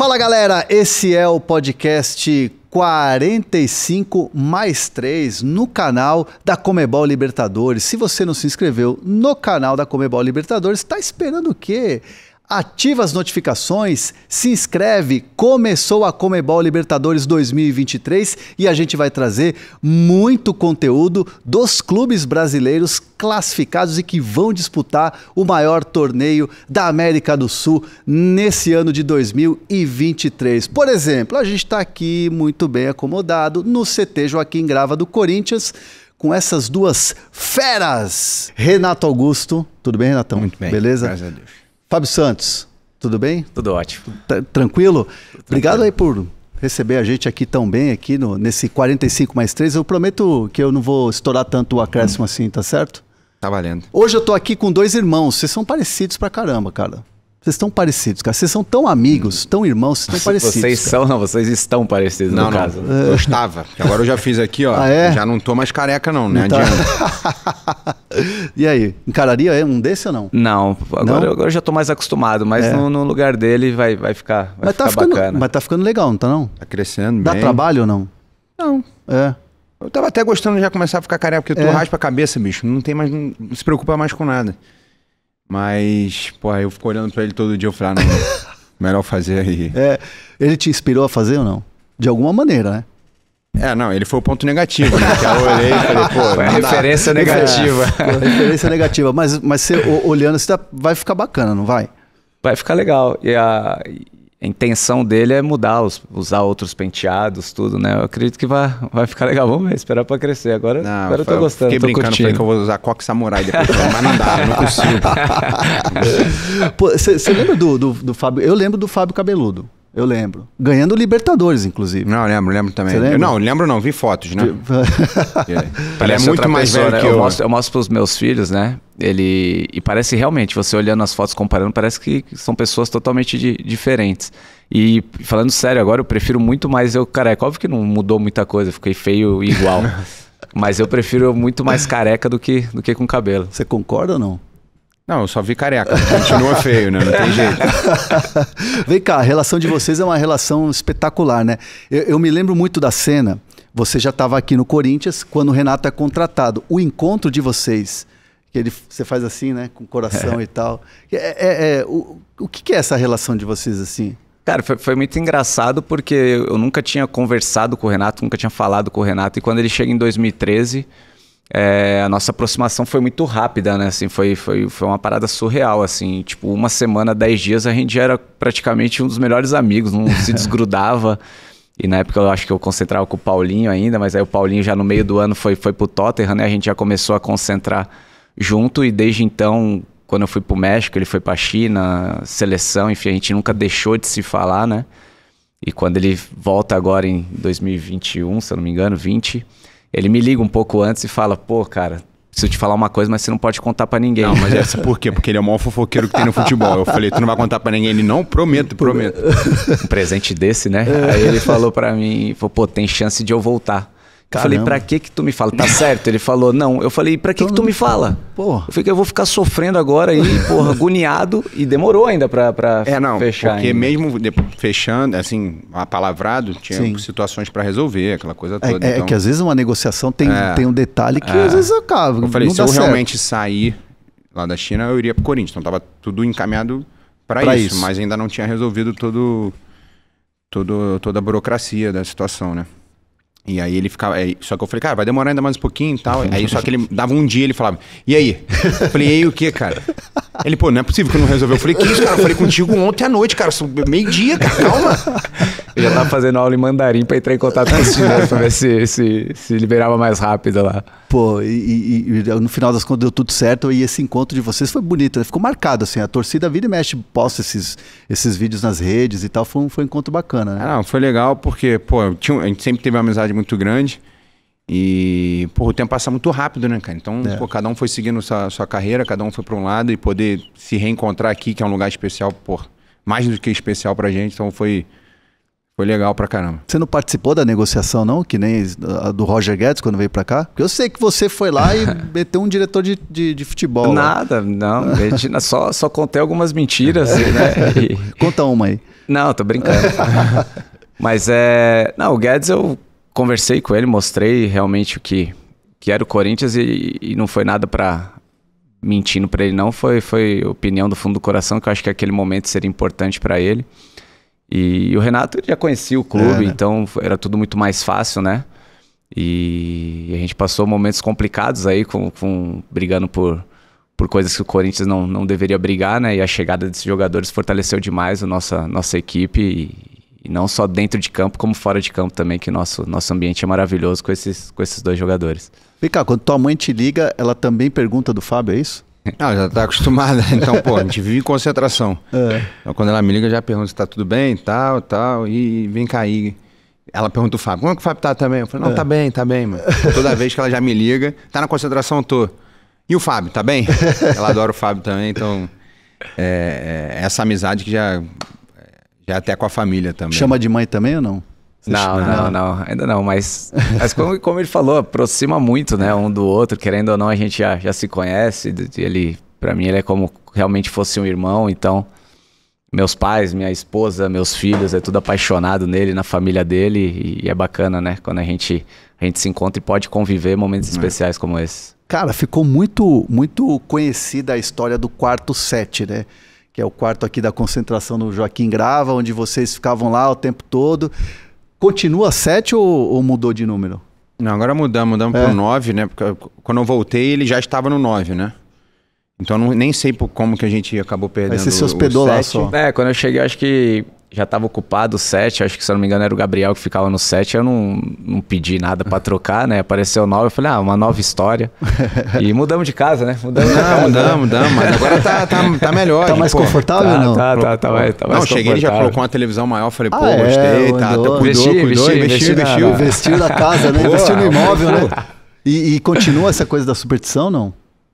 Fala galera, esse é o podcast 45 mais 3 no canal da Comebol Libertadores. Se você não se inscreveu no canal da Comebol Libertadores, está esperando o quê? ativa as notificações, se inscreve. Começou a Comebol Libertadores 2023 e a gente vai trazer muito conteúdo dos clubes brasileiros classificados e que vão disputar o maior torneio da América do Sul nesse ano de 2023. Por exemplo, a gente está aqui muito bem acomodado no CT Joaquim Grava do Corinthians com essas duas feras. Renato Augusto, tudo bem, Renatão? Muito bem. Beleza? Graças a Deus. Fábio Santos, tudo bem? Tudo ótimo. tranquilo? Obrigado aí por receber a gente aqui tão bem, aqui no, nesse 45 mais 3. Eu prometo que eu não vou estourar tanto o acréscimo hum. assim, tá certo? Tá valendo. Hoje eu tô aqui com dois irmãos. Vocês são parecidos pra caramba, cara. Vocês estão parecidos, cara. Vocês são tão amigos, hum. tão irmãos, vocês estão parecidos. Vocês cara. são, não, vocês estão parecidos, não, no não. caso. Eu é. estava. Agora eu já fiz aqui, ó. Ah, é? Já não tô mais careca, não, né? Não tá. e aí, encararia um desse ou não? Não, agora, não? agora eu já tô mais acostumado, mas é. no, no, lugar dele vai, vai ficar, vai mas tá ficar tá ficando, bacana. Mas tá ficando legal, não tá não? Tá crescendo Dá bem. trabalho ou não? Não. É. Eu tava até gostando de já começar a ficar careca, porque tu é. raspa a cabeça, bicho. Não tem mais. Não se preocupa mais com nada. Mas, porra, eu fico olhando pra ele todo dia e falar, ah, não, melhor fazer aí. É, ele te inspirou a fazer ou não? De alguma maneira, né? É, não, ele foi o ponto negativo, né? Que eu olhei e falei, pô. Foi a referência negativa. É, referência negativa. Mas, mas você olhando, você tá, vai ficar bacana, não vai? Vai ficar legal. E, a, a intenção dele é mudar, os, usar outros penteados, tudo, né? Eu acredito que vai, vai ficar legal. Vamos ver, esperar pra crescer. Agora, não, agora eu tô gostando. Fiquei tô brincando, curtindo. falei que eu vou usar coque samurai depois, mas não dá, não consigo. Você lembra do, do, do Fábio? Eu lembro do Fábio Cabeludo. Eu lembro. Ganhando Libertadores, inclusive. Não, lembro, lembro também. Lembra? Eu, não, lembro não, vi fotos, né? É. ele é muito mais pessoa, velho né? que eu. Eu mostro, eu mostro pros meus filhos, né? Ele. E parece realmente, você olhando as fotos, comparando, parece que são pessoas totalmente de, diferentes. E falando sério, agora eu prefiro muito mais eu careca. Óbvio que não mudou muita coisa, fiquei feio igual. Mas eu prefiro muito mais careca do que, do que com cabelo. Você concorda ou não? Não, eu só vi careca. Continua feio, né? Não tem jeito. Vem cá, a relação de vocês é uma relação espetacular, né? Eu, eu me lembro muito da cena. Você já estava aqui no Corinthians quando o Renato é contratado. O encontro de vocês, que ele, você faz assim, né? Com o coração é. e tal. É, é, é, o, o que é essa relação de vocês assim? Cara, foi, foi, muito engraçado porque eu nunca tinha conversado com o Renato, nunca tinha falado com o Renato. E quando ele chega em 2013, é, a nossa aproximação foi muito rápida, né? Assim, foi, foi, foi uma parada surreal, assim. Tipo, uma semana, dez dias, a gente era praticamente um dos melhores amigos, não se desgrudava. E na época eu acho que eu concentrava com o Paulinho ainda, mas aí o Paulinho já no meio do ano foi, foi pro Tottenham, né? A gente já começou a concentrar junto e desde então, quando eu fui pro México, ele foi pra China, seleção, enfim, a gente nunca deixou de se falar, né? E quando ele volta agora em 2021, se eu não me engano, 20 ele me liga um pouco antes e fala, pô, cara, preciso te falar uma coisa, mas você não pode contar para ninguém. Não, mas essa é assim, por quê? Porque ele é o maior fofoqueiro que tem no futebol. Eu falei, tu não vai contar para ninguém. Ele, não, prometo, prometo. Um presente desse, né? É. Aí ele falou para mim, pô, tem chance de eu voltar. Caramba. Falei, pra que que tu me fala? Tá certo? Ele falou, não. Eu falei, pra que então que tu me fala? Porra. Eu falei, eu vou ficar sofrendo agora aí, porra, agoniado. E demorou ainda pra, pra é, não, fechar. Porque ainda. mesmo de, fechando, assim, apalavrado, tinha Sim. situações pra resolver, aquela coisa é, toda. É, então... é que às vezes uma negociação tem, é. tem um detalhe que é. às vezes acaba. Eu falei, se eu certo. realmente sair lá da China, eu iria pro Corinthians. Então tava tudo encaminhado pra, pra isso, isso, mas ainda não tinha resolvido todo, todo, toda a burocracia da situação, né? E aí ele ficava. Aí, é, só que eu falei, cara, vai demorar ainda mais um pouquinho e tal. Aí só que ele dava um dia ele falava, e aí? Eu falei, e aí o que, cara? Ele, pô, não é possível que não resolveu. Eu falei, que isso, cara? Eu falei contigo ontem à noite, cara. Meio-dia, cara, calma. Eu já tava fazendo aula em mandarim pra entrar em contato com os chineses pra ver se, se, se liberava mais rápido lá. Pô, e, e, no final das contas deu tudo certo e esse encontro de vocês foi bonito, né? Ficou marcado, assim. A torcida vira e mexe, posta esses, esses vídeos nas redes e tal. Foi um, foi um encontro bacana, né? Ah, foi legal porque, pô, tinha, a gente sempre teve uma amizade muito grande. E, pô, o tempo passa muito rápido, né, cara? Então, é. pô, cada um foi seguindo sua, sua carreira, cada um foi para um lado e poder se reencontrar aqui, que é um lugar especial, pô, mais do que especial pra gente. Então, foi, foi legal pra caramba. Você não participou da negociação, não? Que nem a do Roger Guedes quando veio pra cá? Porque eu sei que você foi lá e meteu um diretor de, de, de futebol. Nada, lá. não. Medina, só, só contei algumas mentiras. É. né? E... Conta uma aí. Não, tô brincando. Mas é. Não, o Guedes eu conversei com ele, mostrei realmente o que, que era o Corinthians e, e não foi nada para mentindo para ele não, foi foi opinião do fundo do coração que eu acho que aquele momento seria importante para ele. E, e, o Renato já conhecia o clube, é, né? então era tudo muito mais fácil, né? E, e a gente passou momentos complicados aí com, com brigando por por coisas que o Corinthians não, não deveria brigar, né? E a chegada desses jogadores fortaleceu demais a nossa, nossa equipe e, e não só dentro de campo, como fora de campo também, que o nosso, nosso ambiente é maravilhoso com esses, com esses dois jogadores. Vem cá, quando tua mãe te liga, ela também pergunta do Fábio, é isso? Não, já está acostumada. Então, pô, a gente vive em concentração. É. Então, quando ela me liga, já pergunta se tá tudo bem, tal, tal. E vem cair. Ela pergunta o Fábio, como é que o Fábio tá também? Eu falei, não, é. tá bem, tá bem, mano. Toda vez que ela já me liga, tá na concentração, tô. E o Fábio, tá bem? Ela adora o Fábio também, então. É, é, essa amizade que já é até com a família também. Chama de mãe também ou não? Não, não, não, ainda não, mas, mas como, como, ele falou, aproxima muito, né, um do outro, querendo ou não, a gente já, já se conhece, ele, para mim ele é como realmente fosse um irmão, então, meus pais, minha esposa, meus filhos, é tudo apaixonado nele, na família dele, e, e é bacana, né, quando a gente, a gente se encontra e pode conviver momentos é. especiais como esse. Cara, ficou muito, muito conhecida a história do quarto set, né, que é o quarto aqui da concentração no Joaquim Grava, onde vocês ficavam lá o tempo todo. Continua sete ou, ou mudou de número? Não, agora mudamos, mudamos é. para o nove, né? Porque quando eu voltei, ele já estava no nove, né? Então não, nem sei por, como que a gente acabou perdendo. Aí você se hospedou lá só. É, quando eu cheguei, acho que já estava ocupado o set, acho que se eu não me engano era o Gabriel que ficava no set, eu não, não pedi nada para trocar, né? Apareceu nova, eu falei, ah, uma nova história. E mudamos de casa, né? Mudamos não, casa, mudamos, né? mudamos, mas agora tá, tá, tá melhor. Tá mais pô. confortável tá, não? Tá, tá, tá, tá mais Não, cheguei, ele já colocou uma televisão maior, falei, pô, ah, é, gostei, é, tá, tá cuidou, vesti, cuidou, vestiu, investiu, investiu. Investiu da casa, né? Investiu no imóvel, né? E, e continua essa coisa da superstição, não?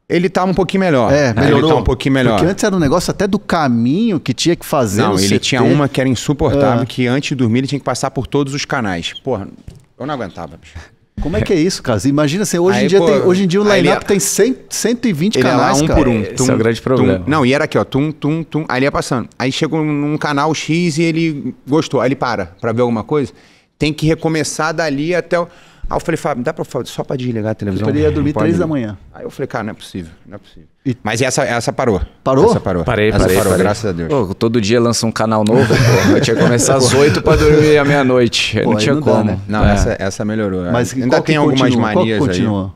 Ele tá um pouquinho melhor. É, melhorou. Ele tá um pouquinho melhor. Porque antes era um negócio até do caminho que tinha que fazer. Não, ele CT. tinha uma que era insuportável, ah. que antes de dormir ele tinha que passar por todos os canais. Porra, eu não aguentava, bicho. Como é que é isso, cara? Imagina assim, hoje, aí, em, dia pô, tem, hoje em dia o line-up tem 100, 120 ele canais, é lá um cara. por um. Tum, Esse é o grande problema. Tum. Não, e era aqui, ó, tum, tum, tum. Aí ele ia passando. Aí chegou num canal X e ele gostou. Aí ele para pra ver alguma coisa. Tem que recomeçar dali até o... Aí eu falei, Fábio, dá pra, só pra desligar a televisão? Eu ia dormir três da manhã. Aí eu falei, cara, não é possível, não é possível. E... Mas essa, essa parou. Parou? Essa parou. Parei, essa parei, parou, parei. graças a Deus. Pô, todo dia lança um canal novo, pô. Eu tinha que começar às oito pra dormir à meia-noite. Não tinha não como. Dá, né? Não, é. essa, essa melhorou. Mas ainda tem algumas continua? manias qual continua? aí.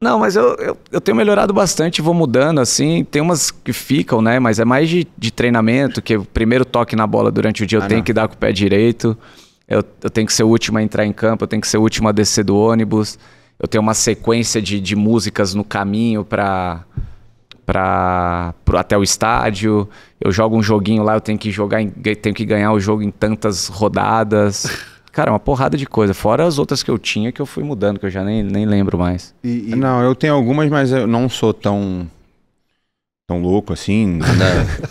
Não, mas eu, eu, eu, tenho melhorado bastante, vou mudando, assim. Tem umas que ficam, né? Mas é mais de, de treinamento, que o primeiro toque na bola durante o dia ah, eu tenho não. que dar com o pé direito. Eu, eu, tenho que ser o último a entrar em campo, eu tenho que ser o último a descer do ônibus, eu tenho uma sequência de, de músicas no caminho para para até o estádio. Eu jogo um joguinho lá, eu tenho que jogar, em, tenho que ganhar o jogo em tantas rodadas. Cara, uma porrada de coisa. Fora as outras que eu tinha que eu fui mudando, que eu já nem, nem lembro mais. E, e... Não, eu tenho algumas, mas eu não sou tão tão louco assim. Né?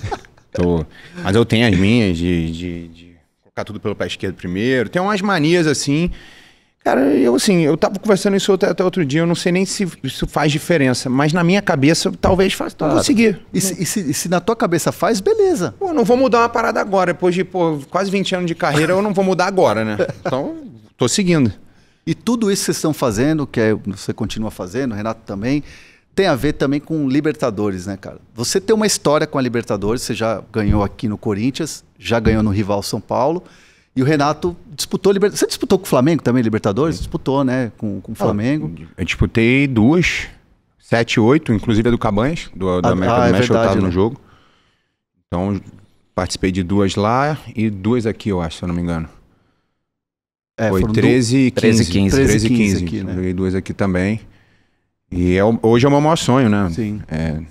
Tô... Mas eu tenho as minhas de, de, de colocar tudo pelo pé esquerdo primeiro. Tem umas manias assim. Cara, eu assim, eu tava conversando isso até, até outro dia, eu não sei nem se isso faz diferença, mas na minha cabeça talvez faça, então claro. vou seguir. E se, e, se, e se, na tua cabeça faz, beleza. Pô, não vou mudar uma parada agora, depois de pô, quase 20 anos de carreira, eu não vou mudar agora, né? Então, tô seguindo. E tudo isso que vocês estão fazendo, que é, você continua fazendo, Renato também, tem a ver também com Libertadores, né, cara? Você tem uma história com a Libertadores, você já ganhou aqui no Corinthians, já ganhou no rival São Paulo. E o Renato disputou Libertadores. Você disputou com o Flamengo também, Libertadores? Sim. Disputou, né? Com, com o ah, Flamengo. eu disputei duas, sete, oito, inclusive a do Cabanhas, do, da ah, América ah, do é verdade, eu estava né? no jogo. Então, participei de duas lá e duas aqui, eu acho, se eu não me engano. É, Foi 13 e 15. 13 e 15. 13 e 15. 15 aqui, né? Joguei duas aqui também. E é, hoje é o meu maior sonho, né? Sim. É,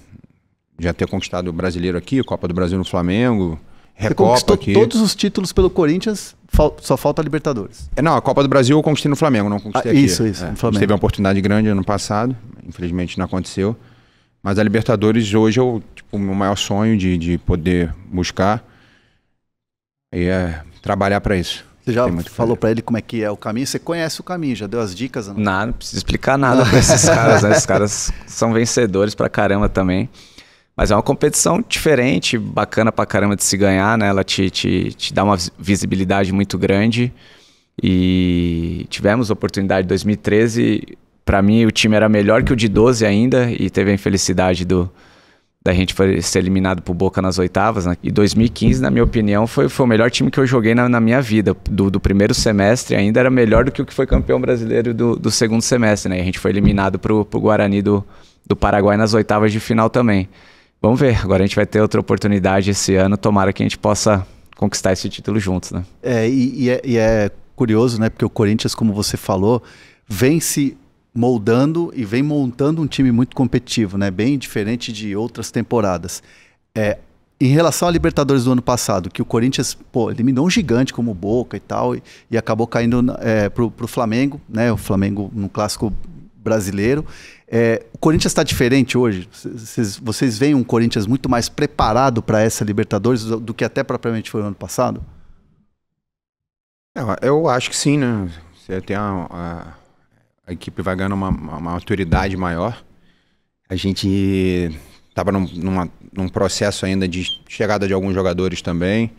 já ter conquistado o brasileiro aqui, Copa do Brasil no Flamengo. Recopa Você aqui. todos os títulos pelo Corinthians, só falta a Libertadores. É, não, a Copa do Brasil eu conquistei no Flamengo, não conquistei ah, aqui. Isso, isso. É, Flamengo. Teve uma oportunidade grande ano passado, infelizmente não aconteceu. Mas a Libertadores hoje é o tipo, meu maior sonho de, de poder buscar e é trabalhar para isso. Você já falou para ele como é que é o caminho? Você conhece o caminho, já deu as dicas? Não? Nada, não preciso explicar nada para esses caras, né? Esses caras são vencedores pra caramba também. Mas é uma competição diferente, bacana pra caramba de se ganhar, né? Ela te, te, te dá uma visibilidade muito grande. E tivemos a oportunidade em 2013. Para mim, o time era melhor que o de 12 ainda e teve a infelicidade do, da gente foi ser eliminado pro Boca nas oitavas, né? E 2015, na minha opinião, foi, foi o melhor time que eu joguei na, na minha vida. Do, do, primeiro semestre ainda era melhor do que o que foi campeão brasileiro do, do segundo semestre, né? E a gente foi eliminado pro, pro Guarani do, do Paraguai nas oitavas de final também. Vamos ver, agora a gente vai ter outra oportunidade esse ano, tomara que a gente possa conquistar esse título juntos, né? É, e, e é, e é curioso, né? Porque o Corinthians, como você falou, vence moldando e vem montando um time muito competitivo, né? Bem diferente de outras temporadas. É, em relação à Libertadores do ano passado, que o Corinthians pô, eliminou um gigante como o Boca e tal, e, e acabou caindo é, para o Flamengo, né? O Flamengo no clássico brasileiro. É, o Corinthians está diferente hoje. Cês, vocês veem um Corinthians muito mais preparado para essa Libertadores do, do, que até propriamente foi no ano passado? Eu, é, eu acho que sim, né? Você tem a, a a equipe vai ganhando uma, uma maturidade maior. A gente estava num, num, processo ainda de chegada de alguns jogadores também.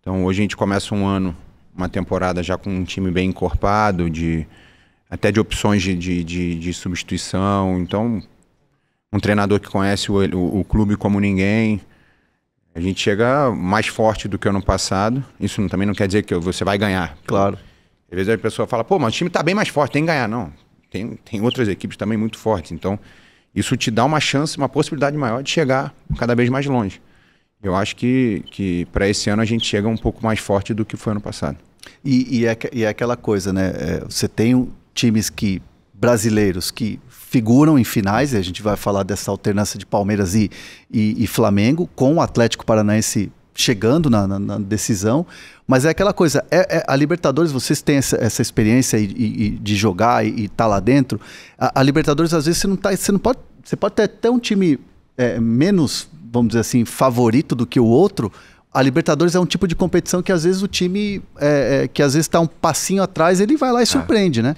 Então hoje a gente começa um ano, uma temporada já com um time bem encorpado, de até de opções de, de, de, de substituição. Então, um treinador que conhece o, o, o clube como ninguém. A gente chega mais forte do que ano passado. Isso também não quer dizer que você vai ganhar. Claro. Às vezes a pessoa fala, pô, mas o time tá bem mais forte, tem que ganhar. Não, tem, tem outras equipes também muito fortes. Então, isso te dá uma chance, uma possibilidade maior de chegar cada vez mais longe. Eu acho que, que para esse ano a gente chega um pouco mais forte do que foi ano passado. E, e, é, e é aquela coisa, né? É, você tem times que brasileiros que figuram em finais, e a gente vai falar dessa alternância de Palmeiras e, e, e Flamengo, com o Atlético Paranaense chegando na, na, na, decisão. Mas é aquela coisa, é, é a Libertadores, vocês têm essa, essa experiência e, e, de jogar e estar tá lá dentro. A, a, Libertadores, às vezes, você não tá. Você não pode. Você pode ter até um time é, menos, vamos dizer assim, favorito do que o outro. A Libertadores é um tipo de competição que às vezes o time é, é que às vezes está um passinho atrás, ele vai lá e é. surpreende, né?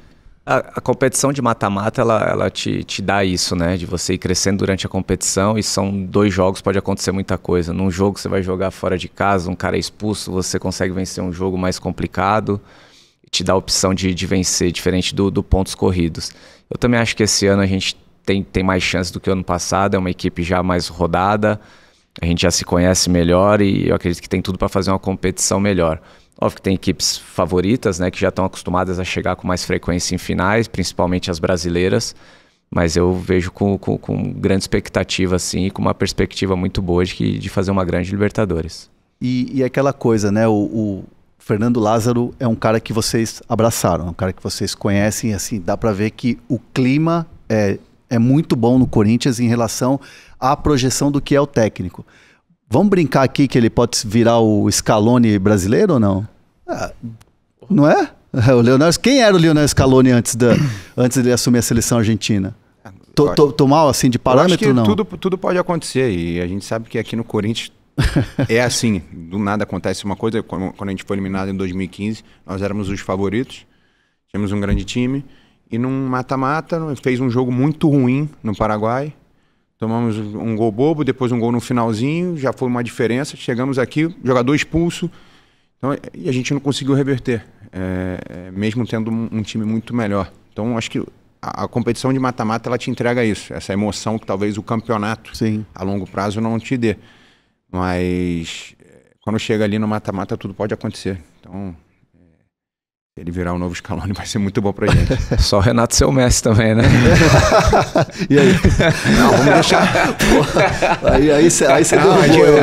A, a competição de mata-mata, ela, ela te, te dá isso, né? De você ir crescendo durante a competição e são dois jogos, pode acontecer muita coisa. Num jogo você vai jogar fora de casa, um cara é expulso, você consegue vencer um jogo mais complicado, te dá a opção de, de vencer, diferente do, do pontos corridos. Eu também acho que esse ano a gente tem, tem mais chance do que o ano passado, é uma equipe já mais rodada, a gente já se conhece melhor e eu acredito que tem tudo para fazer uma competição melhor. Óbvio que tem equipes favoritas, né, que já estão acostumadas a chegar com mais frequência em finais, principalmente as brasileiras, mas eu vejo com, com, com grande expectativa, assim, e com uma perspectiva muito boa de, que, de fazer uma grande Libertadores. E, e aquela coisa, né, o, o, Fernando Lázaro é um cara que vocês abraçaram, é um cara que vocês conhecem, assim, dá para ver que o clima é, é muito bom no Corinthians em relação à projeção do que é o técnico. Vamos brincar aqui que ele pode virar o Scaloni brasileiro ou não? Ah, não é? é o Leonardo, quem era o Leonardo Scaloni antes, da, antes de assumir a seleção argentina? Ah, tô, tô, tô mal, assim, de parâmetro, não? Tudo, tudo pode acontecer. E a gente sabe que aqui no Corinthians é assim. Do nada acontece uma coisa. Quando a gente foi eliminado em 2015, nós éramos os favoritos. Tínhamos um grande time. E num mata-mata, fez um jogo muito ruim no Paraguai. Tomamos um gol bobo, depois um gol no finalzinho, já foi uma diferença. Chegamos aqui, jogador expulso. Então, e a gente não conseguiu reverter, é, é, mesmo tendo um, um, time muito melhor. Então, acho que a, a competição de mata-mata ela te entrega isso, essa emoção que talvez o campeonato Sim. a longo prazo não te dê. Mas é, quando chega ali no mata-mata, tudo pode acontecer. Então, ele virar o um novo Scaloni vai ser muito bom pra gente. Só o Renato ser o Messi também, né? e aí? Não, vamos deixar. aí, aí, cê, aí você não,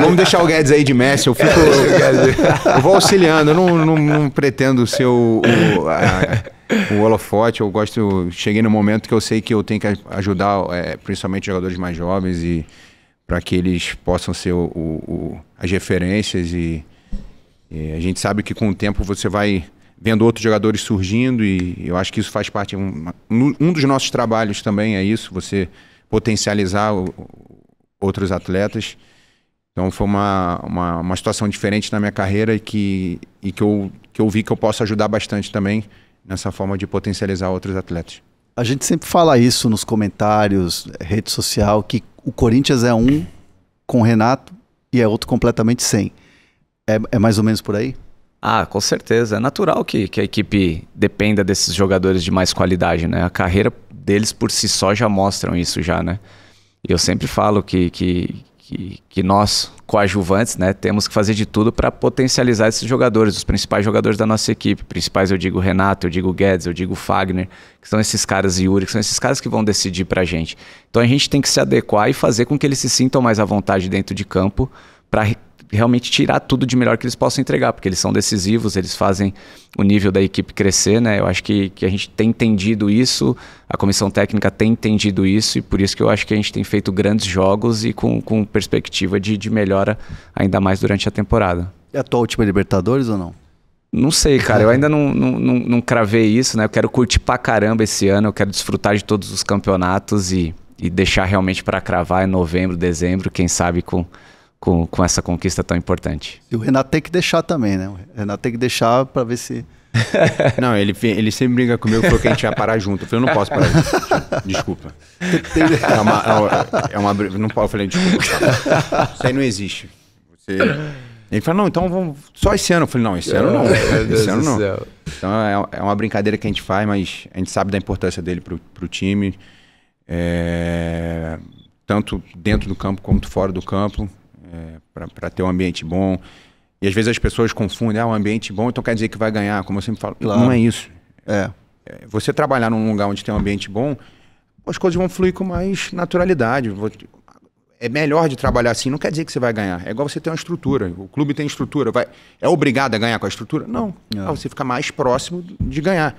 Vamos deixar o Guedes aí de Messi. Eu, fico, é, eu, eu vou auxiliando. Eu não, não, não pretendo ser o, o, a, o, holofote. Eu gosto. Cheguei no momento que eu sei que eu tenho que ajudar, é, principalmente jogadores mais jovens, e para que eles possam ser o, o, as referências. E, e a gente sabe que com o tempo você vai vendo outros jogadores surgindo e eu acho que isso faz parte. Um, um dos nossos trabalhos também é isso, você potencializar o, outros atletas. Então foi uma, uma, uma, situação diferente na minha carreira e, que, e que, eu, que eu vi que eu posso ajudar bastante também nessa forma de potencializar outros atletas. A gente sempre fala isso nos comentários, rede social, que o Corinthians é um com o Renato e é outro completamente sem. É, é mais ou menos por aí? Ah, com certeza. É natural que, que a equipe dependa desses jogadores de mais qualidade, né? A carreira deles por si só já mostram isso já, né? E eu sempre falo que, que, que, que nós, coadjuvantes, né, temos que fazer de tudo para potencializar esses jogadores, os principais jogadores da nossa equipe. Principais eu digo Renato, eu digo Guedes, eu digo Fagner, que são esses caras Yuri, que são esses caras que vão decidir para a gente. Então a gente tem que se adequar e fazer com que eles se sintam mais à vontade dentro de campo para realmente tirar tudo de melhor que eles possam entregar, porque eles são decisivos, eles fazem o nível da equipe crescer, né? Eu acho que, que a gente tem entendido isso, a comissão técnica tem entendido isso, e por isso que eu acho que a gente tem feito grandes jogos e com, com perspectiva de, de melhora ainda mais durante a temporada. É a tua última Libertadores ou não? Não sei, cara. Eu ainda não, não, não, não, cravei isso, né? Eu quero curtir pra caramba esse ano, eu quero desfrutar de todos os campeonatos e, e deixar realmente para cravar em novembro, dezembro, quem sabe com com, com essa conquista tão importante. E o Renato tem que deixar também, né? O Renato tem que deixar para ver se. não, ele, ele sempre briga comigo porque que a gente ia parar junto. Eu falei, eu não posso parar junto. Desculpa. É uma, é uma, é Não posso. Eu falei, desculpa. Cara. Isso aí não existe. Você... Ele falou, não, então vamos. Só esse ano. Eu falei, não, esse ano não. Esse ano não. Então é, é, uma brincadeira que a gente faz, mas a gente sabe da importância dele pro, o time. É... Tanto dentro do campo quanto fora do campo é, para ter um ambiente bom. E às vezes as pessoas confundem, ah, um ambiente bom, então quer dizer que vai ganhar, como eu sempre falo. Claro. Não é isso. É. é. Você trabalhar num lugar onde tem um ambiente bom, as coisas vão fluir com mais naturalidade. É melhor de trabalhar assim, não quer dizer que você vai ganhar. É igual você ter uma estrutura. O clube tem estrutura. Vai... É obrigado a ganhar com a estrutura? Não. É. Ah, você fica mais próximo de ganhar.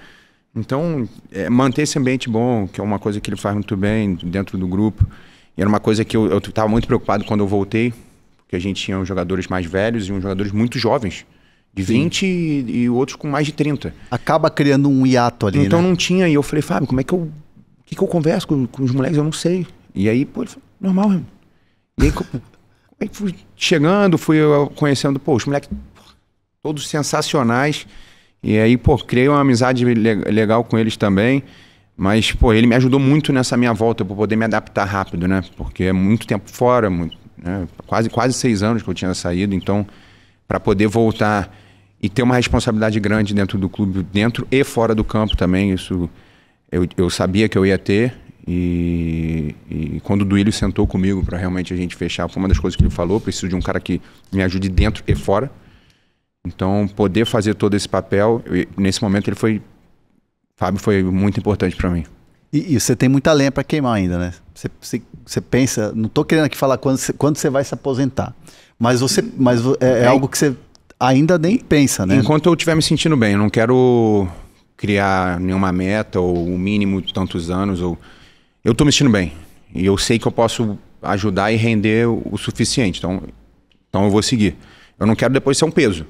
Então, é, manter esse ambiente bom, que é uma coisa que ele faz muito bem dentro do grupo. E era uma coisa que eu estava muito preocupado quando eu voltei, porque a gente tinha uns jogadores mais velhos e uns jogadores muito jovens. De 20 e, outros com mais de 30. Acaba criando um hiato ali, Então né? não tinha. E eu falei, Fábio, como é que eu... O que, que eu converso com, com, os moleques? Eu não sei. E aí, pô, ele falou, normal, irmão. E aí, aí é fui chegando, fui conhecendo, pô, os moleques todos sensacionais. E aí, pô, criei uma amizade legal com eles também. Mas, pô, ele me ajudou muito nessa minha volta para poder me adaptar rápido, né? Porque é muito tempo fora, muito, né? quase, quase seis anos que eu tinha saído, então, para poder voltar e ter uma responsabilidade grande dentro do clube, dentro e fora do campo também, isso eu, eu sabia que eu ia ter. E, e quando o Duílio sentou comigo para realmente a gente fechar, foi uma das coisas que ele falou: preciso de um cara que me ajude dentro e fora. Então, poder fazer todo esse papel, eu, nesse momento ele foi. Fábio foi muito importante para mim. E, e você tem muita lenha para queimar ainda, né? Você, você, você, pensa, não estou querendo aqui falar quando você, quando você vai se aposentar, mas você, mas é, é, é algo que você ainda nem pensa, né? Enquanto eu estiver me sentindo bem, eu não quero criar nenhuma meta ou um mínimo de tantos anos ou eu estou me sentindo bem e eu sei que eu posso ajudar e render o suficiente, então então eu vou seguir. Eu não quero depois ser um peso.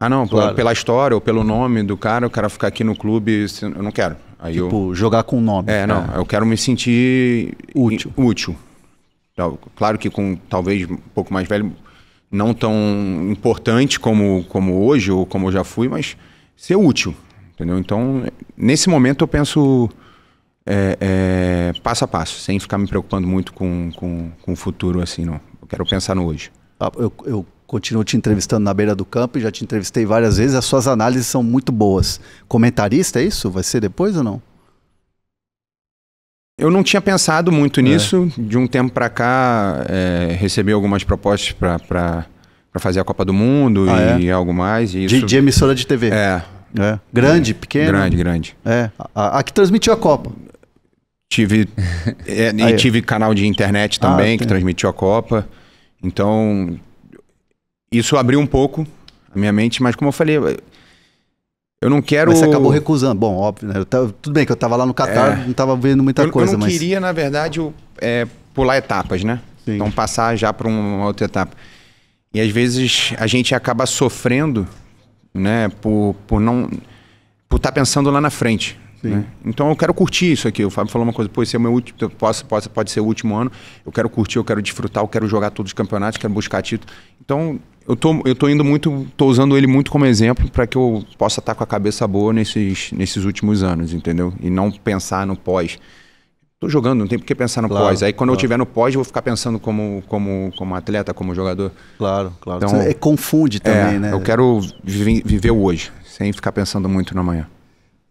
Ah, não, claro. pela história ou pelo nome do cara, o cara ficar aqui no clube, eu não quero. Aí tipo, eu... jogar com o nome. É, não. É. Eu quero me sentir útil. útil. Claro que com talvez um pouco mais velho, não tão importante como, como hoje ou como eu já fui, mas ser útil. Entendeu? Então, nesse momento eu penso é, é, passo a passo, sem ficar me preocupando muito com, com, com o futuro assim, não. Eu quero pensar no hoje. Ah, eu, eu continuo te entrevistando na beira do campo, e já te entrevistei várias vezes, as suas análises são muito boas. Comentarista, é isso? Vai ser depois ou não? Eu não tinha pensado muito é. nisso. É. De um tempo para cá, é, recebi algumas propostas para fazer a Copa do Mundo ah, e é? algo mais. E isso... de, emissora de TV? É. é. Grande, é. pequeno? Grande, grande. É. A, a, que transmitiu a Copa? Tive, e tive canal de internet ah, também ah, que transmitiu a Copa. Então, isso abriu um pouco a minha mente, mas como eu falei, eu não quero. Mas você acabou recusando. Bom, óbvio, né? tava, tudo bem que eu estava lá no Catar, é... não estava vendo muita eu, coisa. Eu não mas... queria, na verdade, é, pular etapas, né? Sim. Então passar já para uma outra etapa. E às vezes a gente acaba sofrendo, né? Por, por não. Por estar tá pensando lá na frente. Né? Então eu quero curtir isso aqui. O Fábio falou uma coisa, pô, esse é o meu último, posso, posso, pode ser o último ano. Eu quero curtir, eu quero desfrutar, eu quero jogar todos os campeonatos, quero buscar título. Então eu tô, eu tô indo muito, tô usando ele muito como exemplo para que eu possa estar tá com a cabeça boa nesses, nesses últimos anos, entendeu? E não pensar no pós. Tô jogando, não tem por que pensar no claro, pós. Aí quando claro. eu tiver no pós, eu vou ficar pensando como, como, como atleta, como jogador. Claro, claro. Então, é confunde também, é, né? Eu quero vi viver o hoje, sem ficar pensando muito no amanhã.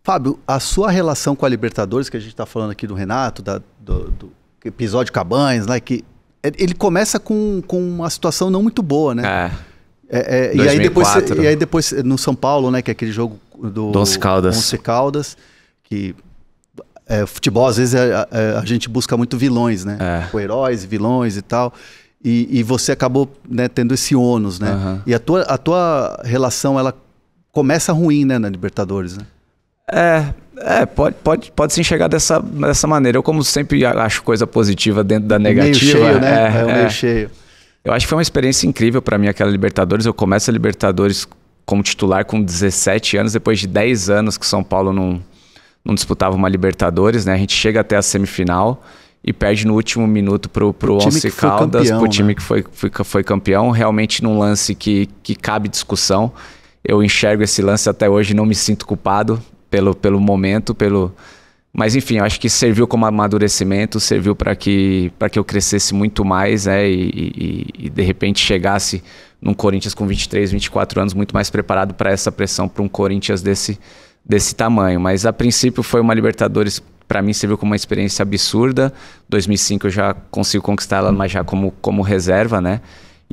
Fábio, a sua relação com a Libertadores, que a gente está falando aqui do Renato, da, do, do episódio Cabanes, né, que é, ele começa com, com uma situação não muito boa, né? É. É, é, e, aí depois, e aí depois no São Paulo, né? Que é aquele jogo do, do Once Caldas. Once Caldas, que é, futebol às vezes é, é, a gente busca muito vilões, né? É. Tipo, heróis, vilões e tal. E, e você acabou né, tendo esse ônus, né? Uhum. E a tua, a tua relação, ela começa ruim, né, na Libertadores, né? É, é, pode, pode, pode se enxergar dessa, dessa maneira. Eu, como sempre, acho coisa positiva dentro da negativa. Meio cheio, né? É, é, é. meio cheio. Eu acho que foi uma experiência incrível para mim aquela Libertadores. Eu começo a Libertadores como titular com 17 anos, depois de 10 anos que São Paulo não, não disputava uma Libertadores, né? A gente chega até a semifinal e perde no último minuto pro, pro Once Caldas, campeão, pro time né? que foi, foi, foi campeão, realmente num lance que, que cabe discussão. Eu enxergo esse lance até hoje, não me sinto culpado pelo, pelo momento, pelo. Mas enfim, eu acho que serviu como amadurecimento, serviu para que, que eu crescesse muito mais, né? E, e, e, de repente chegasse num Corinthians com 23, 24 anos, muito mais preparado para essa pressão, para um Corinthians desse, desse tamanho. Mas a princípio foi uma Libertadores, para mim serviu como uma experiência absurda. 2005 eu já consigo conquistá-la mas já como, como reserva, né?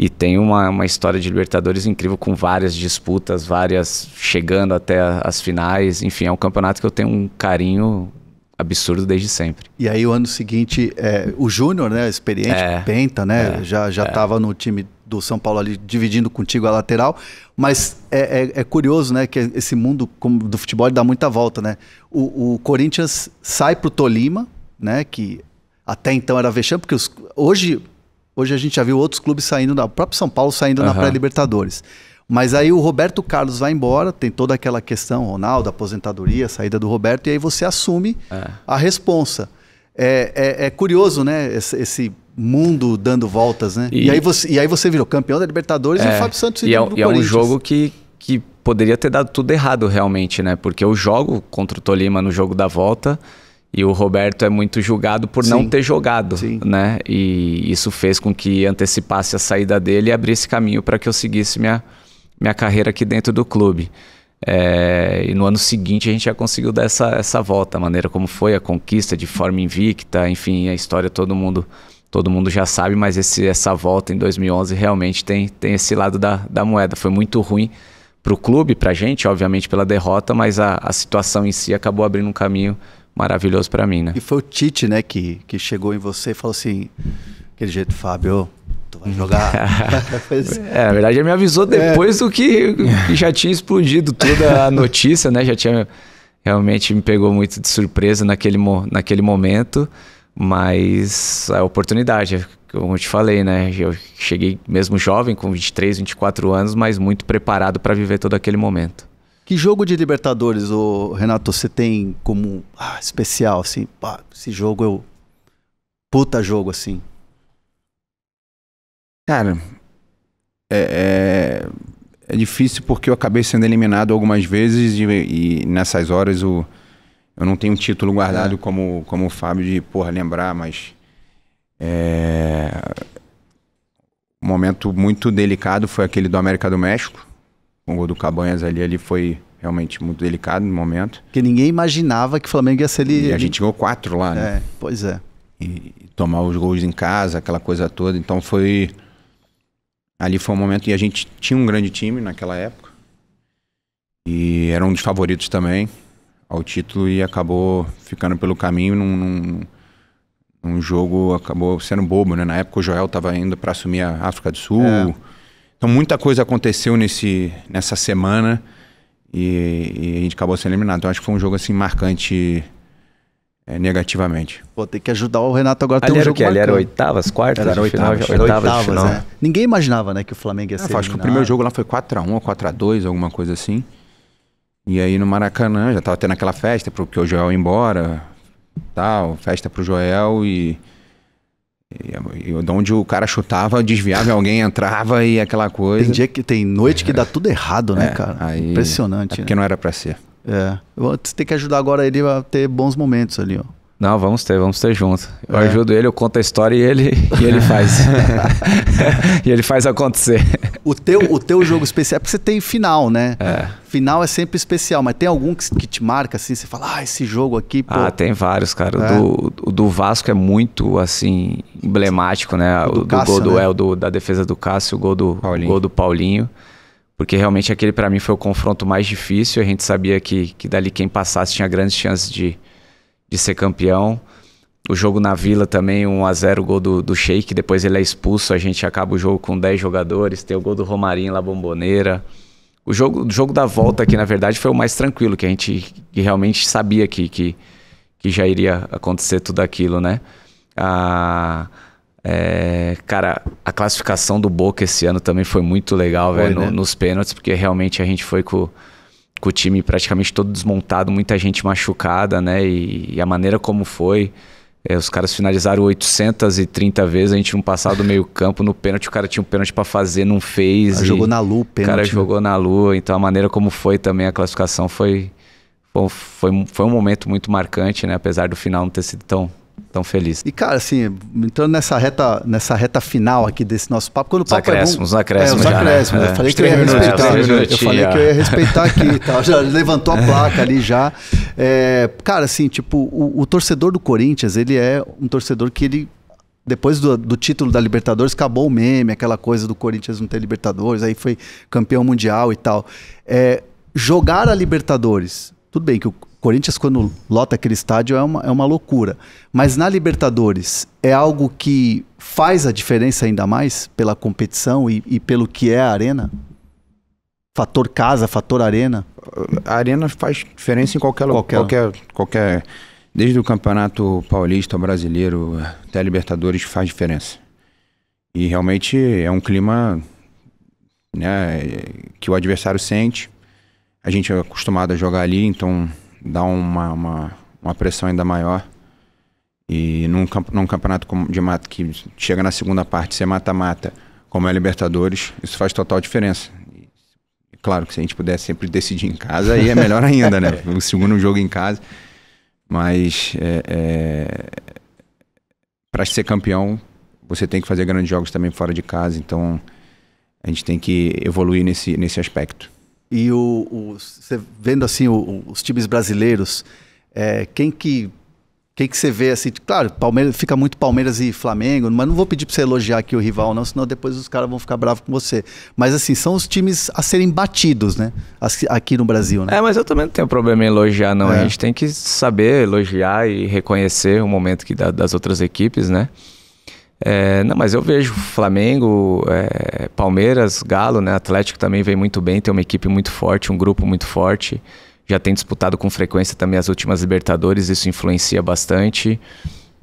E tem uma, uma história de Libertadores incrível com várias disputas, várias chegando até as finais. Enfim, é um campeonato que eu tenho um carinho absurdo desde sempre. E aí o ano seguinte, é, o Júnior, né, experiente, é, penta, né, é, já já estava é. no time do São Paulo ali dividindo contigo a lateral, mas é, é, é curioso, né, que esse mundo do futebol dá muita volta, né. O, o Corinthians sai pro Tolima, né, que até então era vexame, porque os, hoje Hoje a gente já viu outros clubes saindo, o próprio São Paulo saindo uhum. na pré-Libertadores. Mas aí o Roberto Carlos vai embora, tem toda aquela questão, Ronaldo, aposentadoria, saída do Roberto, e aí você assume é. a responsa. É, é, é, curioso, né? Esse, esse, mundo dando voltas, né? E, e, aí você, e aí você virou campeão da Libertadores e é, o Fábio Santos e é, e é um jogo que, que poderia ter dado tudo errado realmente, né? Porque eu jogo contra o Tolima no jogo da volta e o Roberto é muito julgado por sim, não ter jogado, sim. né? E isso fez com que antecipasse a saída dele e abrisse caminho para que eu seguisse minha, minha carreira aqui dentro do clube. É, e no ano seguinte a gente já conseguiu dar essa, essa volta, a maneira como foi a conquista de forma invicta, enfim, a história todo mundo todo mundo já sabe, mas esse, essa volta em 2011 realmente tem, tem esse lado da, da moeda. Foi muito ruim para o clube, para a gente, obviamente pela derrota, mas a, a situação em si acabou abrindo um caminho maravilhoso para mim, né? E foi o Tite, né, que, que chegou em você e falou assim, aquele jeito, Fábio, tu vai jogar. Assim. é, na verdade, ele me avisou é. depois é. do que, que já tinha explodido toda a notícia, né? Já tinha realmente me pegou muito de surpresa naquele, naquele momento, mas a oportunidade, como eu te falei, né? Eu cheguei mesmo jovem, com 23, 24 anos, mas muito preparado para viver todo aquele momento. Que jogo de Libertadores, ô, Renato, você tem como ah, especial, assim, pá, esse jogo eu. É puta jogo, assim. Cara, é, é, é difícil porque eu acabei sendo eliminado algumas vezes e, e nessas horas o, eu não tenho um título guardado é. como, como o Fábio de, porra, lembrar, mas. É, um momento muito delicado foi aquele do América do México o gol do Cabanhas ali, ali foi realmente muito delicado no momento. Porque ninguém imaginava que o Flamengo ia ser ali. E a gente ganhou quatro lá, né? É, pois é. E tomar os gols em casa, aquela coisa toda. Então foi. Ali foi um momento. E a gente tinha um grande time naquela época. E era um dos favoritos também ao título e acabou ficando pelo caminho num, num, num jogo acabou sendo bobo, né? Na época o Joel estava indo para assumir a África do Sul. É. Então muita coisa aconteceu nesse, nessa semana e, e a gente acabou sendo eliminado. Então acho que foi um jogo assim marcante é, negativamente. Pô, tem que ajudar o Renato agora a ter um jogo que, Ele Ali era oitavas, quartas? Era oitavas. oitavas, né? Ninguém imaginava né, que o Flamengo ia ser é, Acho que o primeiro jogo lá foi 4x1 ou 4x2, alguma coisa assim. E aí no Maracanã já tava tendo aquela festa porque o Joel ia embora, tal, festa pro Joel e de onde o cara chutava, desviava alguém, entrava e aquela coisa. Tem dia que tem noite que é. dá tudo errado, né, é, cara? Aí, Impressionante. É né? porque né? não era para ser. É. Você tem que ajudar agora ele a ter bons momentos ali, ó. Não, vamos ter, vamos ter junto. Eu é. ajudo ele, eu conto a história e ele, e ele faz. e ele faz acontecer. O teu, o teu jogo especial, é porque você tem final, né? É. Final é sempre especial, mas tem algum que, que te marca assim? Você fala, ah, esse jogo aqui. Pô. Ah, tem vários, cara. É. O do, do Vasco é muito, assim, emblemático, né? O do, o, do Cássio, gol do né? El, do, da defesa do Cássio, o gol do Paulinho. Gol do Paulinho porque realmente aquele para mim foi o confronto mais difícil. A gente sabia que, que dali quem passasse tinha grandes chances de de ser campeão. O jogo na Vila também, 1 a 0 gol do, do Sheik, depois ele é expulso, a gente acaba o jogo com 10 jogadores, tem o gol do Romarinho lá, Bomboneira. O jogo, o jogo da volta aqui, na verdade, foi o mais tranquilo, que a gente que realmente sabia que, que, que já iria acontecer tudo aquilo, né? A, é, cara, a classificação do Boca esse ano também foi muito legal, velho, né? no, nos pênaltis, porque realmente a gente foi com com o time praticamente todo desmontado, muita gente machucada, né? E, e a maneira como foi. É, os caras finalizaram 830 vezes, a gente não passava do meio campo. No pênalti, o cara tinha um pênalti para fazer, não fez. E... jogou na lua, pênalti. O cara né? jogou na lua, então a maneira como foi também a classificação foi, foi, foi um momento muito marcante, né? Apesar do final não ter sido tão, tão feliz. E cara, assim, entrando nessa reta, nessa reta final aqui desse nosso papo, quando o papo acréscimos, é bom, acréscimos, é, os acréscimos, já, né? eu, falei é, que eu ia respeitar, eu falei que eu ia respeitar aqui, tá? já levantou a placa ali já. É, cara, assim, tipo, o, o torcedor do Corinthians, ele é um torcedor que ele depois do, do, título da Libertadores, acabou o meme, aquela coisa do Corinthians não ter Libertadores, aí foi campeão mundial e tal. É, jogar a Libertadores, tudo bem que o Corinthians, quando lota aquele estádio, é uma, é uma loucura. Mas na Libertadores, é algo que faz a diferença ainda mais pela competição e, e pelo que é a arena? Fator casa, fator arena? A arena faz diferença em qualquer qualquer, qualquer, qualquer Desde o Campeonato Paulista Brasileiro até a Libertadores faz diferença. E realmente é um clima né, que o adversário sente. A gente é acostumado a jogar ali, então dá uma, uma, uma pressão ainda maior. E num, num campeonato de mata que chega na segunda parte, você mata-mata, como é a Libertadores, isso faz total diferença. E, claro que se a gente puder sempre decidir em casa, aí é melhor ainda, né? O segundo jogo em casa. Mas é, é, para ser campeão, você tem que fazer grandes jogos também fora de casa. Então a gente tem que evoluir nesse, nesse aspecto. E o, o você vendo assim o, os times brasileiros, é, quem que quem que você vê assim? Claro, Palmeiras fica muito Palmeiras e Flamengo, mas não vou pedir para você elogiar aqui o rival, não, senão depois os caras vão ficar bravos com você. Mas assim, são os times a serem batidos, né? Aqui no Brasil, né? É, mas eu também não tenho problema em elogiar, não. É. A gente tem que saber elogiar e reconhecer o momento que das outras equipes, né? É, não, mas eu vejo Flamengo, é, Palmeiras, Galo, né? Atlético também vem muito bem, tem uma equipe muito forte, um grupo muito forte. Já tem disputado com frequência também as últimas Libertadores, isso influencia bastante.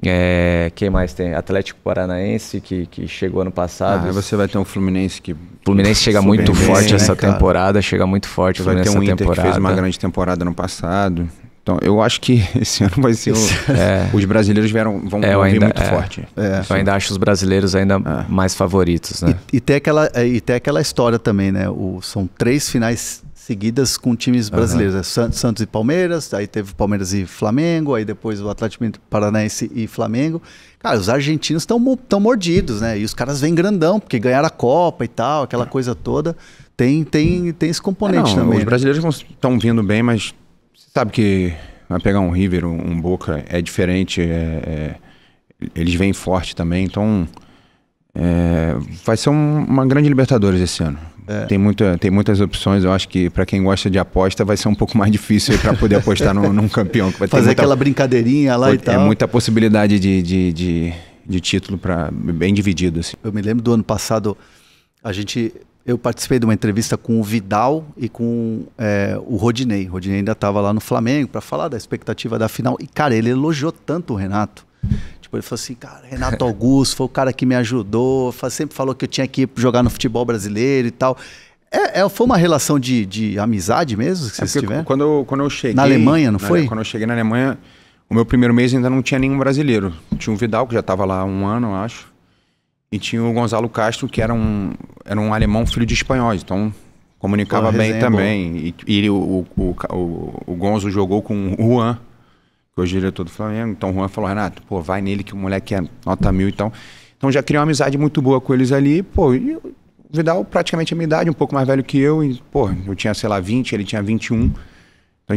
É, quem mais tem? Atlético Paranaense, que, que chegou ano passado. Ah, você vai ter um Fluminense que. Fluminense chega muito bem, forte né, essa cara? temporada, chega muito forte o Fluminense vai ter um temporada. Que fez uma grande temporada no passado. Então, eu acho que esse ano vai ser. O, é. Os brasileiros vieram, vão, é, vir muito é, forte. É. Eu ainda acho os brasileiros ainda é. mais favoritos, né? E, e, tem aquela, é, e tem aquela história também, né? O, são três finais seguidas com times brasileiros. Uhum. Santos e Palmeiras, aí teve Palmeiras e Flamengo, aí depois o Atlético Paranaense e Flamengo. Cara, os argentinos estão tão mordidos, né? E os caras vêm grandão, porque ganharam a Copa e tal, aquela coisa toda. Tem, tem, tem esse componente é, não, também. Os né? brasileiros estão vindo bem, mas Sabe que vai pegar um River, um, Boca, é diferente. É, é, eles vêm forte também, então é, vai ser um, uma grande Libertadores esse ano. É. Tem, muita, tem muitas opções. Eu acho que para quem gosta de aposta vai ser um pouco mais difícil para poder apostar num, num, campeão. Que vai Fazer muita, aquela brincadeirinha lá e é tal. É muita possibilidade de, de, de, de título para bem dividido. Assim. Eu me lembro do ano passado, a gente eu participei de uma entrevista com o Vidal e com é, o Rodinei. O Rodinei ainda estava lá no Flamengo para falar da expectativa da final. E, cara, ele elogiou tanto o Renato. Tipo, ele falou assim, cara, Renato Augusto foi o cara que me ajudou, sempre falou que eu tinha que jogar no futebol brasileiro e tal. É, é, foi uma relação de, de amizade mesmo que é vocês é tiveram? Quando, eu, quando eu cheguei... Na Alemanha, não na, foi? Quando eu cheguei na Alemanha, o meu primeiro mês ainda não tinha nenhum brasileiro. Tinha um Vidal, que já estava lá há um ano, eu acho. E tinha o Gonzalo Castro, que era um, era um alemão filho de espanhóis, então comunicava bem também. e, e o, o, o, o Gonzo jogou com o Juan, que hoje é diretor do Flamengo. Então o Juan falou, Renato, pô, vai nele que o moleque é nota mil e então. tal. Então já criou uma amizade muito boa com eles ali, pô, e o Vidal praticamente a minha idade, um pouco mais velho que eu, e, pô, eu tinha, sei lá, 20, ele tinha 21. Então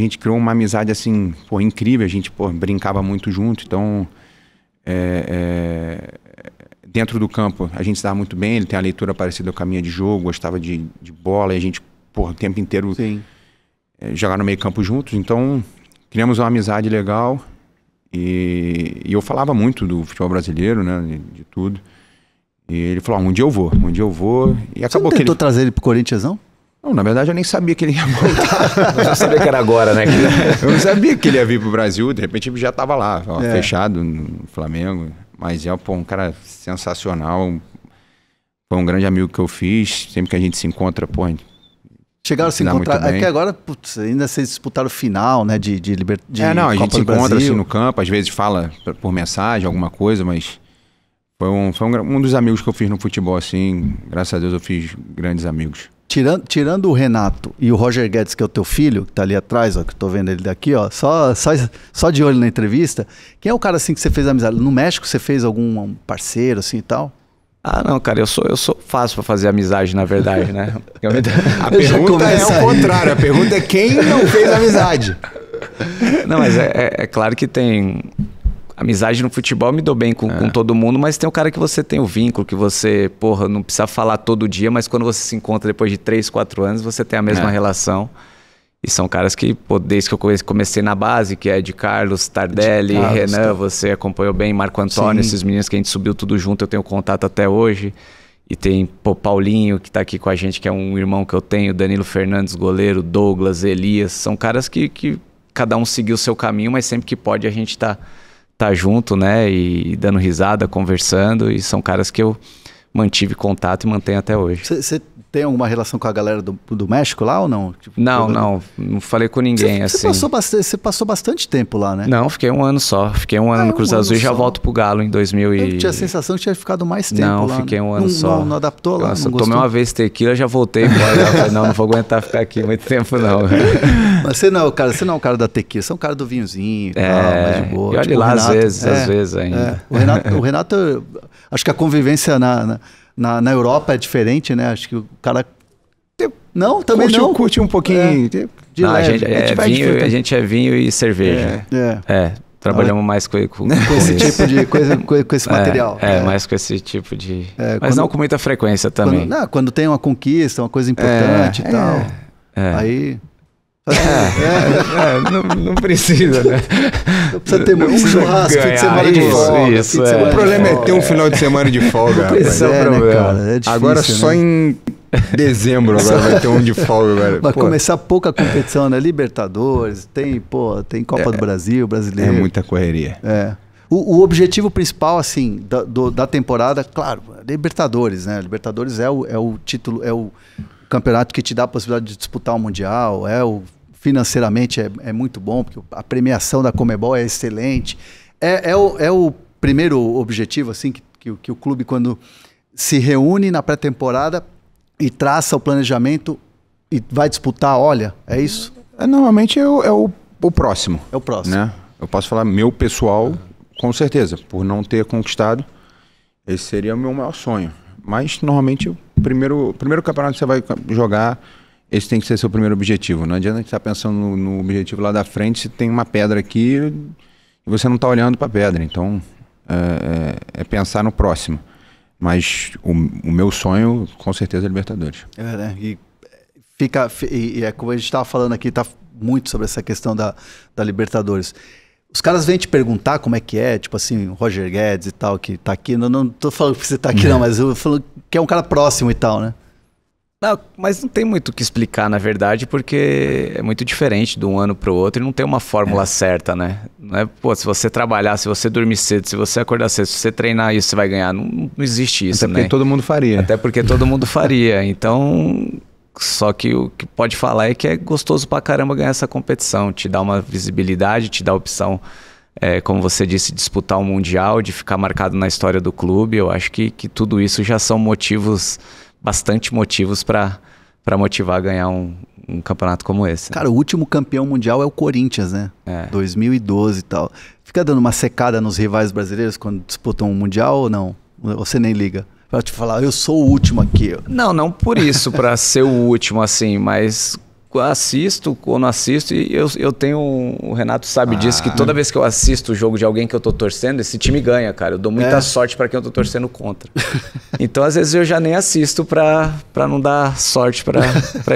a gente criou uma amizade, assim, pô, incrível, a gente, pô, brincava muito junto, então... É, é, dentro do campo a gente estava muito bem, ele tem a leitura parecida com a minha de jogo, gostava de, de bola, e a gente, porra, o tempo inteiro É, jogar no meio campo juntos. Então, criamos uma amizade legal e, e eu falava muito do futebol brasileiro, né, de, de tudo. E ele falou, ah, eu vou, onde eu vou. E Você acabou não tentou que ele... trazer ele pro Corinthians, não? Não, na verdade eu nem sabia que ele ia voltar. eu já sabia que era agora, né? eu não sabia que ele ia vir pro Brasil, de repente ele já estava lá, ó, é. fechado no Flamengo. Mas é pô, um cara sensacional. Foi um grande amigo que eu fiz. Sempre que a gente se encontra, pô, a gente Chegaram a se encontrar. É que agora, putz, ainda vocês disputaram o final, né? De, de liberdade. É, não, a gente se encontra assim no campo, às vezes fala por mensagem, alguma coisa, mas foi um, foi um, um dos amigos que eu fiz no futebol, assim. Graças a Deus eu fiz grandes amigos tirando, tirando o Renato e o Roger Guedes, que é o teu filho, que tá ali atrás, ó, que eu tô vendo ele daqui, ó, só, só, só de olho na entrevista, quem é o cara assim que você fez amizade? No México você fez algum parceiro assim e tal? Ah, não, cara, eu sou, eu sou fácil para fazer amizade, na verdade, né? a pergunta é o contrário, a pergunta é quem não fez amizade. Não, mas é, é, é claro que tem amizade no futebol, me dou bem com, é. com, todo mundo, mas tem o cara que você tem o vínculo, que você, porra, não precisa falar todo dia, mas quando você se encontra depois de 3, 4 anos, você tem a mesma é. relação. E são caras que, pô, desde que eu comecei na base, que é de Carlos, Tardelli, de Carlos, Renan, tá. você acompanhou bem, Marco Antônio, Sim. esses meninos que a gente subiu tudo junto, eu tenho contato até hoje. E tem pô, Paulinho, que está aqui com a gente, que é um irmão que eu tenho, Danilo Fernandes, goleiro, Douglas, Elias. São caras que, que cada um seguiu o seu caminho, mas sempre que pode a gente está tá junto, né? E dando risada, conversando. E são caras que eu mantive contato e mantenho até hoje. Você tem alguma relação com a galera do, do México lá ou não? Tipo, não, eu... não. Não falei com ninguém, você, assim. Você passou, bastante, você passou bastante tempo lá, né? Não, fiquei um ano só. Fiquei um ano ah, no Cruz um Azul e já volto pro Galo em 2000 e... Eu tinha a sensação que tinha ficado mais tempo não, lá. Não, fiquei né? um ano não, só. Não, não adaptou lá? Nossa, não tomei uma vez tequila, já voltei embora. Né? não, não vou aguentar ficar aqui muito tempo, não. Mas você não, é cara, você não é um cara da tequila, você é um cara do vinhozinho, é, tal, mais de boa. E olha tipo, lá, Renato, às vezes, é, às vezes ainda. É. O Renato, o Renato, acho que a convivência na, na na, na Europa é diferente, né? Acho que o cara. Não, também curte, não. Curte um pouquinho. É. De é não, A gente, é, a gente vinho, a gente é vinho e cerveja. É. é. é trabalhamos ah, mais com, com, com, com esse tipo de coisa, com, com esse é, material. É, mais com esse tipo de. mas quando, não com muita frequência também. Quando, não, quando tem uma conquista, uma coisa importante e tal. Aí é, é, é, não, não, precisa, né? Não precisa ter não um churrasco, fim de semana isso, de folga. Isso, é. de semana O problema é ter um final de semana de folga. É, né, né, é, difícil, agora né? só em dezembro agora vai ter um de folga. Agora. Vai pô. começar pouca competição, né? Libertadores, tem, pô, tem Copa do Brasil, brasileiro. É muita correria. É. O, o, objetivo principal, assim, da, do, da temporada, claro, Libertadores, né? Libertadores é o, é o título, é o, campeonato que te dá a possibilidade de disputar o Mundial, é o financeiramente é, é muito bom, porque a premiação da Comebol é excelente. É, é, o, é o primeiro objetivo assim que, que, que o clube, quando se reúne na pré-temporada e traça o planejamento e vai disputar, olha, é isso? É, normalmente é, o, é o, o próximo. É o próximo. Né? Eu posso falar meu pessoal, com certeza, por não ter conquistado. Esse seria o meu maior sonho. Mas normalmente o primeiro, primeiro campeonato que você vai jogar, esse tem que ser seu primeiro objetivo. Não adianta a gente estar tá pensando no, no objetivo lá da frente se tem uma pedra aqui e você não está olhando para a pedra. Então é, é, é, pensar no próximo. Mas o, o, meu sonho, com certeza, é Libertadores. É verdade. E, fica, e, e é como a gente estava falando aqui, está muito sobre essa questão da, da Libertadores. Os caras vêm te perguntar como é que é, tipo assim, Roger Guedes e tal, que tá aqui. Não, não tô falando que você tá aqui, é. não, mas eu falo que é um cara próximo e tal, né? Não, mas não tem muito o que explicar, na verdade, porque é muito diferente de um ano para o outro e não tem uma fórmula é. certa, né? Não é, pô, se você trabalhar, se você dormir cedo, se você acordar cedo, se você treinar isso, você vai ganhar. Não, não existe isso, Até né? Até porque todo mundo faria. Até porque todo mundo faria. Então, só que o que pode falar é que é gostoso pra caramba ganhar essa competição. Te dá uma visibilidade, te dá a opção, é, como você disse, disputar o um Mundial, de ficar marcado na história do clube. Eu acho que, que tudo isso já são motivos, bastante motivos para motivar a ganhar um, um campeonato como esse. Né? Cara, o último campeão mundial é o Corinthians, né? É. 2012 e tal. Fica dando uma secada nos rivais brasileiros quando disputam o um Mundial ou não? Você nem liga? para te falar, eu sou o último aqui. Não, não por isso, para ser o último, assim, mas assisto, quando assisto, e eu, eu tenho. O Renato sabe ah. disso, que ah. toda vez que eu assisto o jogo de alguém que eu tô torcendo, esse time ganha, cara. Eu dou muita é. sorte para quem eu tô torcendo contra. então, às vezes, eu já nem assisto pra, não dar sorte pra,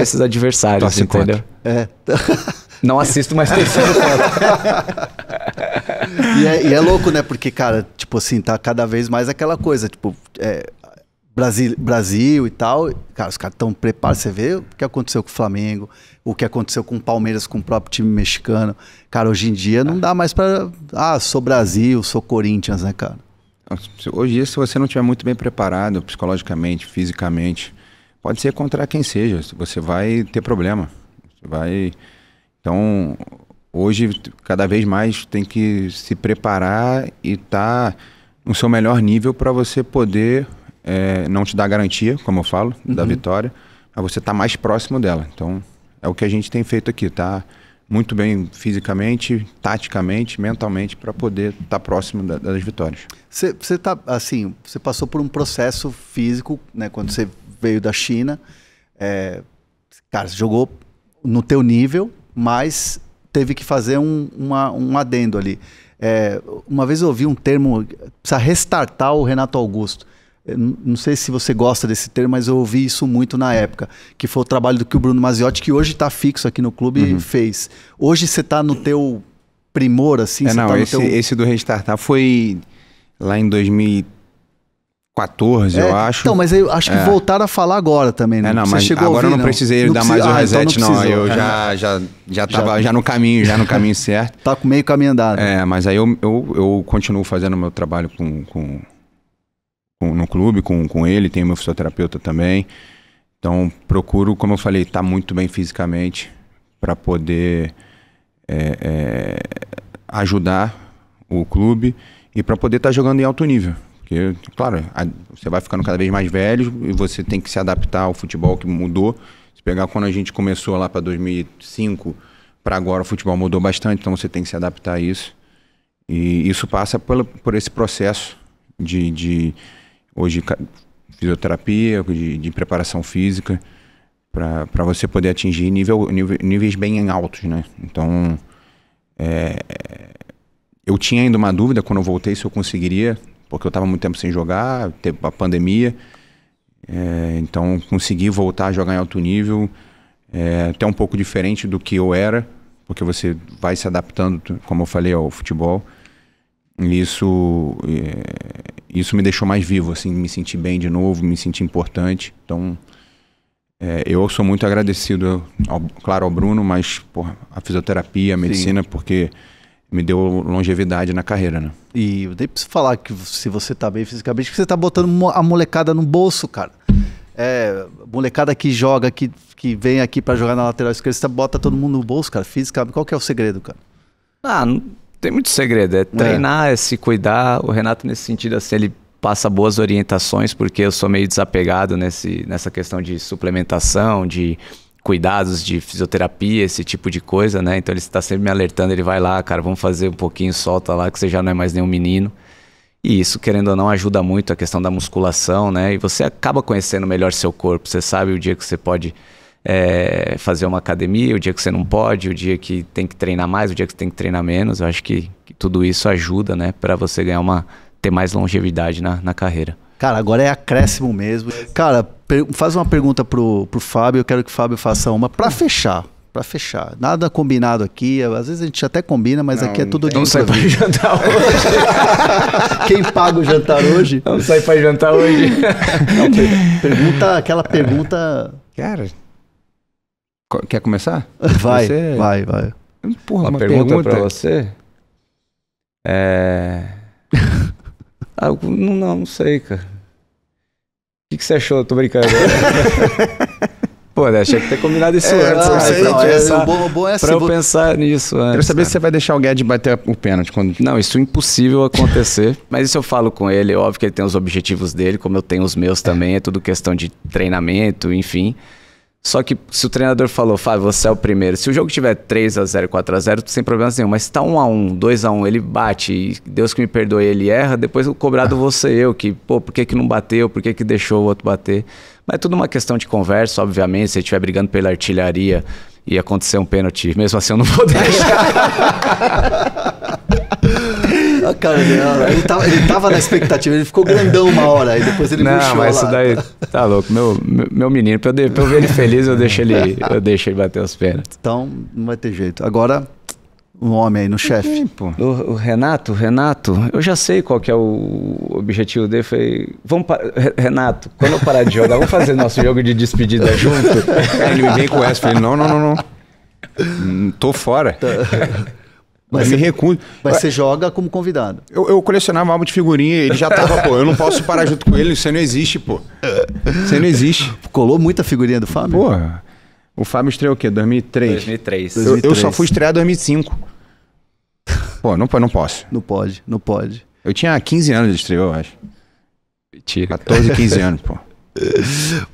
esses adversários, Torce entendeu? É. Não assisto, mais torcendo contra. e, é, e é louco, né? Porque, cara, tipo assim, tá cada vez mais aquela coisa, tipo. É, Brasil, Brasil e tal. Cara, os caras estão preparados. Você vê o que aconteceu com o Flamengo, o que aconteceu com o Palmeiras, com o próprio time mexicano. Cara, hoje em dia não é. dá mais para. Ah, sou Brasil, sou Corinthians, né, cara? Hoje em dia, se você não estiver muito bem preparado psicologicamente, fisicamente, pode ser contra quem seja. Você vai ter problema. Você vai. Então, hoje, cada vez mais tem que se preparar e estar tá no seu melhor nível para você poder é, não te dá garantia, como eu falo, uhum. da vitória, mas você está mais próximo dela. Então, é o que a gente tem feito aqui, tá? Muito bem fisicamente, taticamente, mentalmente, para poder estar tá próximo da, das vitórias. Você tá, assim, você passou por um processo físico, né? Quando você veio da China, é, cara, você jogou no teu nível, mas teve que fazer um, uma, um adendo ali. É, uma vez eu ouvi um termo, precisa restartar o Renato Augusto não sei se você gosta desse termo, mas eu ouvi isso muito na época, que foi o trabalho do que o Bruno Maziotti, que hoje está fixo aqui no clube, uhum. fez. Hoje você está no teu primor, assim? É, não, tá esse, teu... esse, do Restartar foi lá em 2014, é, eu acho. Então, mas eu acho que é. voltaram a falar agora também, é, né? É, não, você mas chegou agora ouvir, eu não precisei não dar mais o ah, reset, então não, não, Eu já, já, já tava já... já no caminho, já no caminho certo. tá com meio caminho andado. É, mas aí eu, eu, eu continuo fazendo o meu trabalho com, com com, no clube com, com ele, tem o meu fisioterapeuta também. Então procuro, como eu falei, estar tá muito bem fisicamente para poder é, é, ajudar o clube e para poder estar tá jogando em alto nível. Porque, claro, a, você vai ficando cada vez mais velho e você tem que se adaptar ao futebol que mudou. Se pegar quando a gente começou lá para 2005 para agora, o futebol mudou bastante, então você tem que se adaptar a isso. E isso passa por, por esse processo de, de hoje fisioterapia, de, de preparação física, para você poder atingir nível, nível, níveis bem altos, né? Então, é, é, eu tinha ainda uma dúvida quando eu voltei se eu conseguiria, porque eu estava muito tempo sem jogar, teve a pandemia, é, então consegui voltar a jogar em alto nível, é, até um pouco diferente do que eu era, porque você vai se adaptando, como eu falei, ao futebol. E isso é, isso me deixou mais vivo, assim, me senti bem de novo, me senti importante. Então, é, eu sou muito agradecido, ao, claro, ao Bruno, mas a fisioterapia, a medicina, Sim. porque me deu longevidade na carreira, né? E nem preciso falar que se você tá bem fisicamente, que você tá botando a molecada no bolso, cara. É, molecada que joga, que, que vem aqui para jogar na lateral esquerda, você bota todo mundo no bolso, cara, fisicamente. Qual que é o segredo, cara? Ah, não tem muito segredo. É treinar, é. é. se cuidar. O Renato, nesse sentido, assim, ele passa boas orientações, porque eu sou meio desapegado nesse, nessa questão de suplementação, de cuidados de fisioterapia, esse tipo de coisa, né? Então ele está sempre me alertando, ele vai lá, cara, vamos fazer um pouquinho, solta tá lá, que você já não é mais nenhum menino. E isso, querendo ou não, ajuda muito a questão da musculação, né? E você acaba conhecendo melhor seu corpo, você sabe o dia que você pode é, fazer uma academia, o dia que você não pode, o dia que tem que treinar mais, o dia que tem que treinar menos. Eu acho que, que tudo isso ajuda, né, para você ganhar uma ter mais longevidade na, na carreira. Cara, agora é acréscimo mesmo. Cara, faz uma pergunta pro, pro Fábio, eu quero que o Fábio faça uma para fechar para fechar. Nada combinado aqui. Às vezes a gente até combina, mas não, aqui é tudo de Não sai pra jantar hoje. Quem paga o jantar hoje? Não sai para jantar hoje. Não, pergunta, aquela pergunta. Cara, Quer começar? Vai, você... vai, vai. Porra, uma, uma pergunta, pergunta para você? É... ah, não, não, sei, cara. O que, que você achou? Eu tô brincando. Pô, né? achei que ter combinado isso é, antes. Não, né? sei, então, é, é bom, bom é pra eu vou... pensar nisso antes. Quero saber cara. Né? se você vai deixar o Guedes bater o pênalti. Quando... Não, isso é impossível acontecer. Mas isso eu falo com ele. É óbvio que ele tem os objetivos dele, como eu tenho os meus também. É tudo questão de treinamento, enfim. Só que se o treinador falou, Fábio, você é o primeiro. Se o jogo tiver 3 a 0 4 a 0 sem problemas nenhum. Mas se tá 1 x 1 2 x 1 ele bate, e Deus que me perdoe, ele erra. Depois o cobrado você ser eu, que, pô, por que, que não bateu? Por que, que deixou o outro bater? Mas é tudo uma questão de conversa, obviamente. Se ele estiver brigando pela artilharia e acontecer um pênalti, mesmo assim eu não vou deixar. a cara ah, Ele tava, ele tava na expectativa, ele ficou grandão uma hora, e depois ele Não, mas lá. isso daí tá louco. Meu, meu menino, pra eu, pra eu ver ele feliz, eu deixo ele, eu deixo ele bater as pernas. Então, não vai ter jeito. Agora, um homem aí no chefe. O, o, Renato, Renato, eu já sei qual que é o objetivo dele. Foi, vamos Renato, quando eu parar de jogar, vamos fazer nosso jogo de despedida junto? É, ele me vem com essa, falei, não, não, não, não. Tô fora. Tá mas eu me recuso. Mas você joga como convidado. Eu, eu colecionava álbum de figurinha ele já tava, pô. Eu não posso parar junto com ele, você não existe, pô. Você não existe. Colou muita figurinha do Fábio? Pô, o Fábio estreou o quê? 2003? 2003. 2003. Eu, só fui estrear 2005. Pô, não, não posso. Não pode, não pode. Eu tinha 15 anos de estreou, eu acho. Mentira. 14, 15 anos, pô.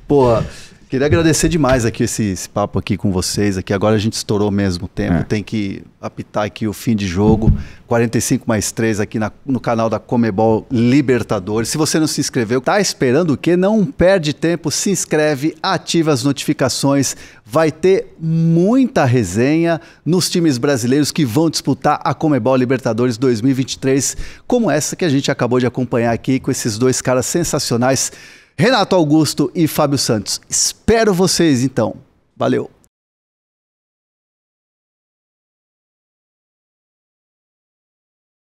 Porra, Queria agradecer demais aqui esse, esse, papo aqui com vocês. Aqui agora a gente estourou mesmo o tempo. É. Tem que apitar aqui o fim de jogo. 45 mais 3 aqui na, no canal da Comebol Libertadores. Se você não se inscreveu, tá esperando o quê? Não perde tempo, se inscreve, ativa as notificações. Vai ter muita resenha nos times brasileiros que vão disputar a Comebol Libertadores 2023, como essa que a gente acabou de acompanhar aqui com esses dois caras sensacionais Renato Augusto e Fábio Santos. Espero vocês então. Valeu!